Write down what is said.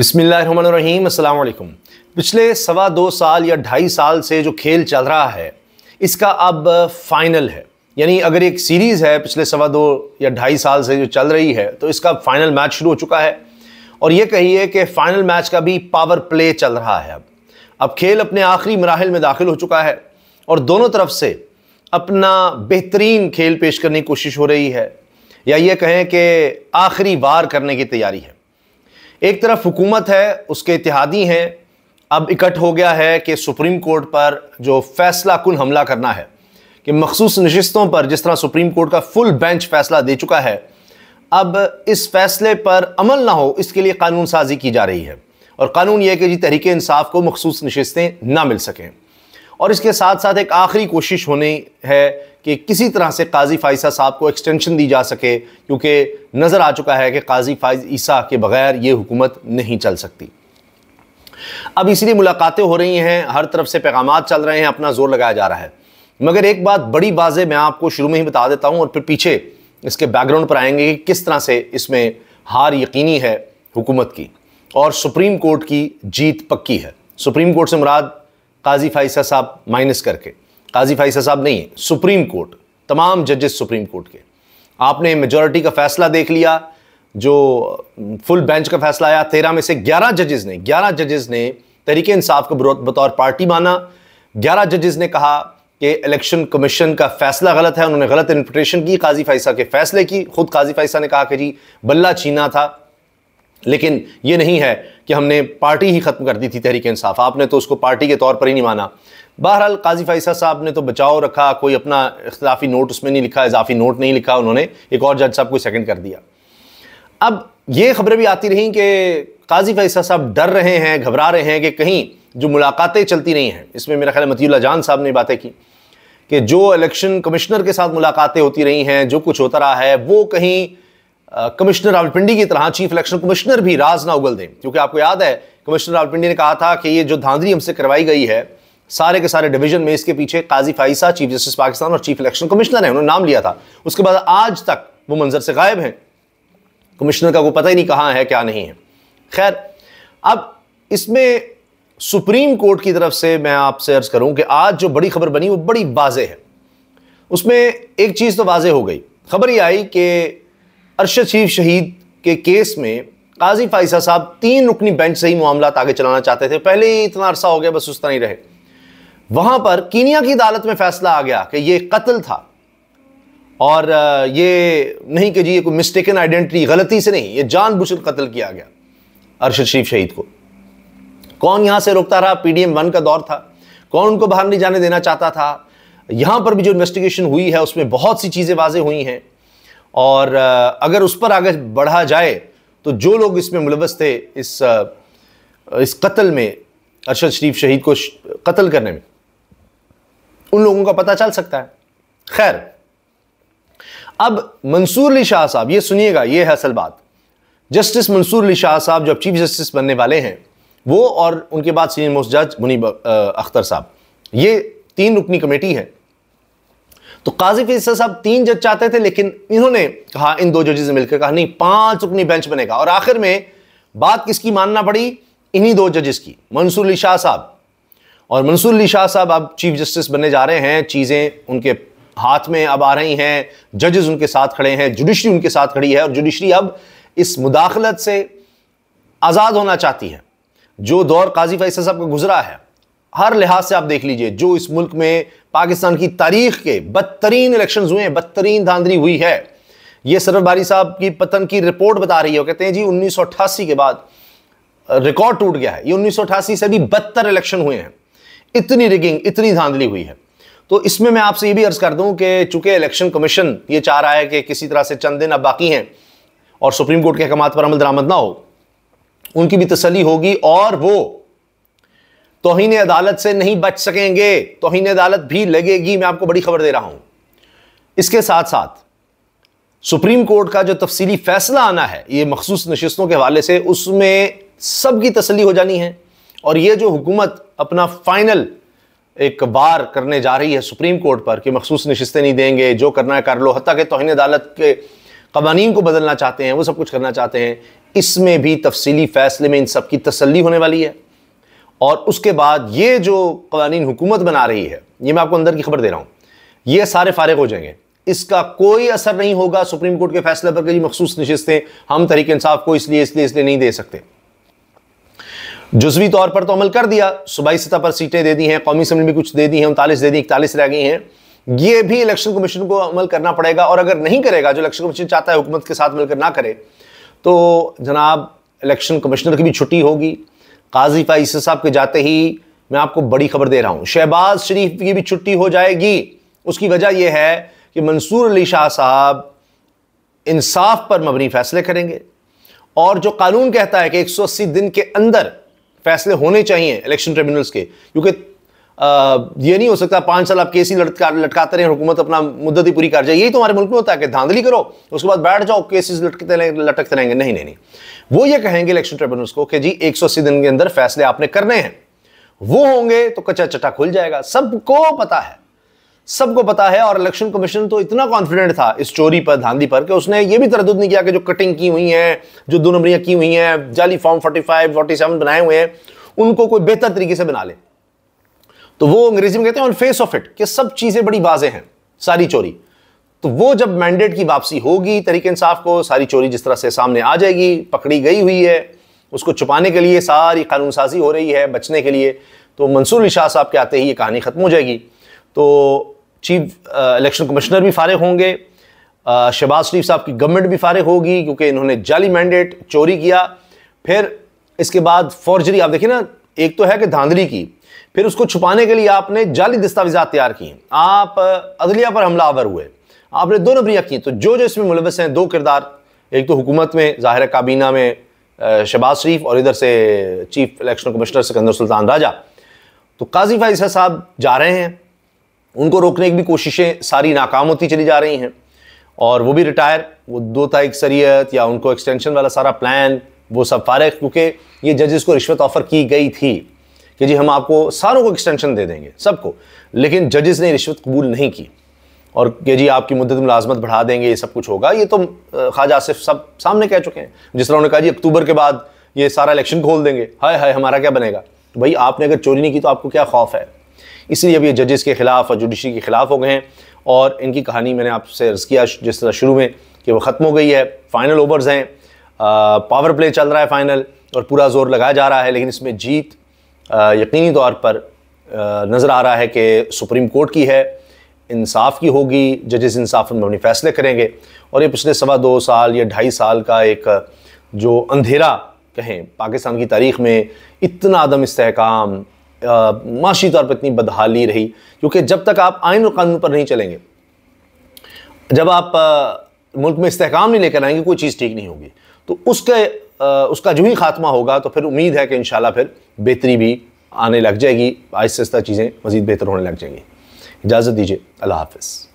अस्सलाम वालेकुम पिछले सवा दो साल या ढाई साल से जो खेल चल रहा है इसका अब फाइनल है यानी अगर एक सीरीज़ है पिछले सवा दो या ढाई साल से जो चल रही है तो इसका फाइनल मैच शुरू हो चुका है और ये कहिए कि फाइनल मैच का भी पावर प्ले चल रहा है अब अब खेल अपने आखिरी मराहल में दाखिल हो चुका है और दोनों तरफ से अपना बेहतरीन खेल पेश करने की कोशिश हो रही है या ये कहें कि आखिरी वार करने की तैयारी है एक तरफ हुकूमत है उसके इतिहादी हैं अब इकट्ठ हो गया है कि सुप्रीम कोर्ट पर जो फैसला कुल हमला करना है कि मखसूस नशस्तों पर जिस तरह सुप्रीम कोर्ट का फुल बेंच फैसला दे चुका है अब इस फैसले पर अमल ना हो इसके लिए कानून साजी की जा रही है और कानून यह कि जी तहरीक इंसाफ को मखसूस नशस्तें ना मिल सकें और इसके साथ साथ एक आखिरी कोशिश होनी है कि किसी तरह से काजी फ़ाइसा साहब को एक्सटेंशन दी जा सके क्योंकि नज़र आ चुका है कि काजी ईसा के बगैर ये हुकूमत नहीं चल सकती अब इसलिए मुलाकातें हो रही हैं हर तरफ से पैगाम चल रहे हैं अपना जोर लगाया जा रहा है मगर एक बात बड़ी बाजे मैं आपको शुरू में ही बता देता हूँ और फिर पीछे इसके बैकग्राउंड पर आएंगे कि किस तरह से इसमें हार यकीनी है हुकूमत की और सुप्रीम कोर्ट की जीत पक्की है सुप्रीम कोर्ट से मुराद काजी फाइसा साहब माइनस करके काजी फाइसा साहब नहीं है सुप्रीम कोर्ट तमाम जजेस सुप्रीम कोर्ट के आपने मेजोरिटी का फैसला देख लिया जो फुल बेंच का फैसला आया तेरह में से ग्यारह जजेस ने ग्यारह जजेस ने तरीके इंसाफ को बतौर पार्टी माना ग्यारह जजेस ने कहा कि इलेक्शन कमीशन का फैसला गलत है उन्होंने गलत इंटरप्रटेशन की काजी फाइसा के फैसले की खुद काजी फाइसा ने कहा कि जी बल्ला छीना था लेकिन ये नहीं है कि हमने पार्टी ही ख़त्म कर दी थी तहरीक इंसाफ आपने तो उसको पार्टी के तौर पर ही नहीं माना बहरहाल काजी फैसा साहब ने तो बचाव रखा कोई अपना इख्लाफी नोट उसमें नहीं लिखा इजाफी नोट नहीं लिखा उन्होंने एक और जज साहब को सेकेंड कर दिया अब ये खबरें भी आती रहीं कि काजी फैसा साहब डर रहे हैं घबरा रहे हैं कि कहीं जो मुलाकातें चलती रही हैं इसमें मेरा ख्याल मतियला जान साहब ने बातें की कि जो इलेक्शन कमिश्नर के साथ मुलाकातें होती रही हैं जो कुछ होता रहा है वो कहीं कमिश्नर रावलपिंडी की तरह चीफ इलेक्शन कमिश्नर भी राज ना उगल दें क्योंकि आपको याद है कमिश्नर रावलपिंडी ने कहा था कि ये जो धांधली हमसे करवाई गई है सारे के सारे डिवीजन में इसके पीछे काजी फाइसा चीफ जस्टिस पाकिस्तान और चीफ इलेक्शन कमिश्नर है उन्होंने नाम लिया था उसके बाद आज तक वो मंजर से गायब हैं कमिश्नर का को पता ही नहीं कहाँ है क्या नहीं है खैर अब इसमें सुप्रीम कोर्ट की तरफ से मैं आपसे अर्ज करूं कि आज जो बड़ी खबर बनी वो बड़ी वाजे है उसमें एक चीज़ तो वाजे हो गई खबर ये आई कि अरशद शरीफ शहीद के केस में काजी फाइसा साहब तीन रुकनी बेंच से ही मामला आगे चलाना चाहते थे पहले ही इतना अरसा हो गया बस उस तरह ही रहे वहां पर कीनिया की अदालत में फैसला आ गया कि ये कत्ल था और ये नहीं कि जी ये कोई मिस्टेकन आइडेंटिटी गलती से नहीं ये जान कर कत्ल किया गया अरशद शरीफ शहीद को कौन यहां से रोकता रहा पीडीएम वन का दौर था कौन उनको बाहर नहीं जाने देना चाहता था यहां पर भी जो इन्वेस्टिगेशन हुई है उसमें बहुत सी चीज़ें वाजे हुई हैं और अगर उस पर आगे बढ़ा जाए तो जो लोग इसमें मुलवस थे इस इस कत्ल में अरशद शरीफ शहीद को कत्ल करने में उन लोगों का पता चल सकता है खैर अब मंसूर अली शाह साहब ये सुनिएगा ये है असल बात जस्टिस मंसूर अली शाह साहब जो अब चीफ जस्टिस बनने वाले हैं वो और उनके बाद सीनियर मोस्ट जज मुनीब अख्तर साहब ये तीन रुकनी कमेटी है तो काजी फैसल साहब तीन जज चाहते थे लेकिन इन्होंने कहा इन दो जजेस ने मिलकर कहा नहीं पांच रुकनी बेंच बनेगा और आखिर में बात किसकी मानना पड़ी इन्हीं दो जजेस की मंसूर अली शाह साहब और मंसूर अली शाह साहब अब चीफ जस्टिस बनने जा रहे हैं चीज़ें उनके हाथ में अब आ रही हैं जजेस उनके साथ खड़े हैं जुडिशरी उनके साथ खड़ी है और जुडिशरी अब इस मुदाखलत से आज़ाद होना चाहती है जो दौर काजी फैसल साहब का गुजरा है हर लिहाज से आप देख लीजिए जो इस मुल्क में पाकिस्तान की तारीख के बदतरीन इलेक्शन हुए हैं बदतरीन धांधली हुई है ये सरफ बारी साहब की पतन की रिपोर्ट बता रही है वो कहते हैं जी उन्नीस के बाद रिकॉर्ड टूट गया है ये उन्नीस से भी बदतर इलेक्शन हुए हैं इतनी रिगिंग इतनी धांधली हुई है तो इसमें मैं आपसे ये भी अर्ज कर दूं कि चूंकि इलेक्शन कमीशन ये चाह रहा है कि किसी तरह से चंद दिन अब बाकी हैं और सुप्रीम कोर्ट के अहकाम पर अमल दरामद ना हो उनकी भी तसली होगी और वो तोहन अदालत से नहीं बच सकेंगे तोहन अदालत भी लगेगी मैं आपको बड़ी खबर दे रहा हूं इसके साथ साथ सुप्रीम कोर्ट का जो तफसीली फैसला आना है ये मखसूस नशस्तों के हवाले से उसमें सबकी तसली हो जानी है और ये जो हुकूमत अपना फाइनल एक बार करने जा रही है सुप्रीम कोर्ट पर कि मखसूस नशस्तें नहीं देंगे जो करना है कर लो हती के तोहन अदालत के कवानीन को बदलना चाहते हैं वो सब कुछ करना चाहते हैं इसमें भी तफसीली फैसले में इन सब की तसली होने वाली है और उसके बाद ये जो कवानी हुकूमत बना रही है ये मैं आपको अंदर की खबर दे रहा हूँ ये सारे फारग हो जाएंगे इसका कोई असर नहीं होगा सुप्रीम कोर्ट के फैसले पर कि मखसूस नशस्तें हम तरीके इंसाफ को इसलिए इसलिए इसलिए नहीं दे सकते जजवी तौर पर तो अमल कर दिया सूबाई सतह पर सीटें दे दी हैं कौमी असम्बली में कुछ दे दी हैं उनतालीस दे दी इकतालीस रह गई हैं ये भी इलेक्शन कमीशन को अमल करना पड़ेगा और अगर नहीं करेगा जो इलेक्शन कमीशन चाहता है हुकूमत के साथ मिलकर ना करे तो जनाब इलेक्शन कमिश्नर की भी छुट्टी होगी काजी फाइस साहब के जाते ही मैं आपको बड़ी खबर दे रहा हूँ शहबाज शरीफ की भी छुट्टी हो जाएगी उसकी वजह यह है कि मंसूर अली शाह साहब इंसाफ पर मबनी फैसले करेंगे और जो कानून कहता है कि 180 दिन के अंदर फैसले होने चाहिए इलेक्शन ट्रिब्यूनल्स के क्योंकि ये नहीं हो सकता पांच साल आप केस ही लटका लटकाते रहे हुकूमत अपना मुद्दत ही पूरी कर जाए यही तो हमारे मुल्क में होता है कि धांधली करो उसके बाद बैठ जाओ केसेस लटकते रहेंगे लटकते रहेंगे नहीं नहीं नहीं वो ये कहेंगे इलेक्शन ट्रिब्यूनल्स को कि जी अस्सी दिन के अंदर फैसले आपने करने हैं वो होंगे तो कच्चा चट्टा खुल जाएगा सबको पता है सबको पता है और इलेक्शन कमीशन तो इतना कॉन्फिडेंट था इस चोरी पर धांधली पर कि उसने ये भी तरद नहीं किया कि जो कटिंग की हुई है जो दो नंबरियां की हुई हैं जाली फॉर्म फोर्टी फाइव बनाए हुए हैं उनको कोई बेहतर तरीके से बना ले तो वो अंग्रेजी में कहते हैं ऑन फेस ऑफ इट कि सब चीज़ें बड़ी बाजे हैं सारी चोरी तो वो जब मैंडेट की वापसी होगी तरीके इंसाफ को सारी चोरी जिस तरह से सामने आ जाएगी पकड़ी गई हुई है उसको छुपाने के लिए सारी कानून साजी हो रही है बचने के लिए तो मंसूर अली शाह साहब के आते ही ये कहानी ख़त्म हो जाएगी तो चीफ इलेक्शन कमिश्नर भी फारग होंगे शहबाज शरीफ साहब की गवर्नमेंट भी फारग होगी क्योंकि इन्होंने जाली मैंडेट चोरी किया फिर इसके बाद फॉर्जरी आप देखिए ना एक तो है कि धांधली की फिर उसको छुपाने के लिए आपने जाली दस्तावेजा तैयार किए आप अदलिया पर हमला आवर हुए आपने दो नबरियाँ की तो जो जो इसमें मुलवस हैं दो किरदार एक तो हुकूमत में ज़ाहिर काबीना में शहबाज शरीफ और इधर से chief election commissioner Sikandar Sultan Raja तो काजी फाइजा साहब जा रहे हैं उनको रोकने की भी कोशिशें सारी नाकाम होती चली जा रही हैं और वो भी रिटायर वो दो तारीख सरियत या उनको एक्सटेंशन वाला सारा प्लान वो सब फारग क्योंकि ये जजेस को रिश्वत ऑफ़र की गई थी कि जी हम आपको सारों को एक्सटेंशन दे देंगे सबको लेकिन जजेस ने रिश्वत कबूल नहीं की और कि जी आपकी मुद्दत मुलाजमत बढ़ा देंगे ये सब कुछ होगा ये तो ख्वाजा आसिफ सब सामने कह चुके हैं जिस तरह उन्होंने कहा जी अक्टूबर के बाद ये सारा इलेक्शन खोल देंगे हाय हाय हमारा क्या बनेगा तो भाई आपने अगर चोरी नहीं की तो आपको क्या खौफ है इसलिए अब ये जजेस के ख़िलाफ़ और जुडिशरी के ख़िलाफ़ हो गए हैं और इनकी कहानी मैंने आपसे अर्ज़ किया जिस तरह शुरू में कि वो ख़त्म हो गई है फाइनल ओवर्स हैं पावर प्ले चल रहा है फाइनल और पूरा जोर लगाया जा रहा है लेकिन इसमें जीत यकीनी तौर पर नज़र आ रहा है कि सुप्रीम कोर्ट की है इंसाफ की होगी जजेस इंसाफ में अपने फैसले करेंगे और ये पिछले सवा दो साल या ढाई साल का एक जो अंधेरा कहें पाकिस्तान की तारीख में इतना आदम इसकाम माशी तौर पर इतनी बदहाली रही क्योंकि जब तक आप आयन और कानून पर नहीं चलेंगे जब आप आ, मुल्क में इसकाम नहीं लेकर आएंगे कोई चीज़ ठीक नहीं होगी तो उसके उसका जो ही खात्मा होगा तो फिर उम्मीद है कि इन फिर बेहतरी भी आने लग जाएगी आहिस्ता आहिस्ता चीज़ें मज़ीद बेहतर होने लग जाएंगी इजाज़त दीजिए अल्लाह हाफिज़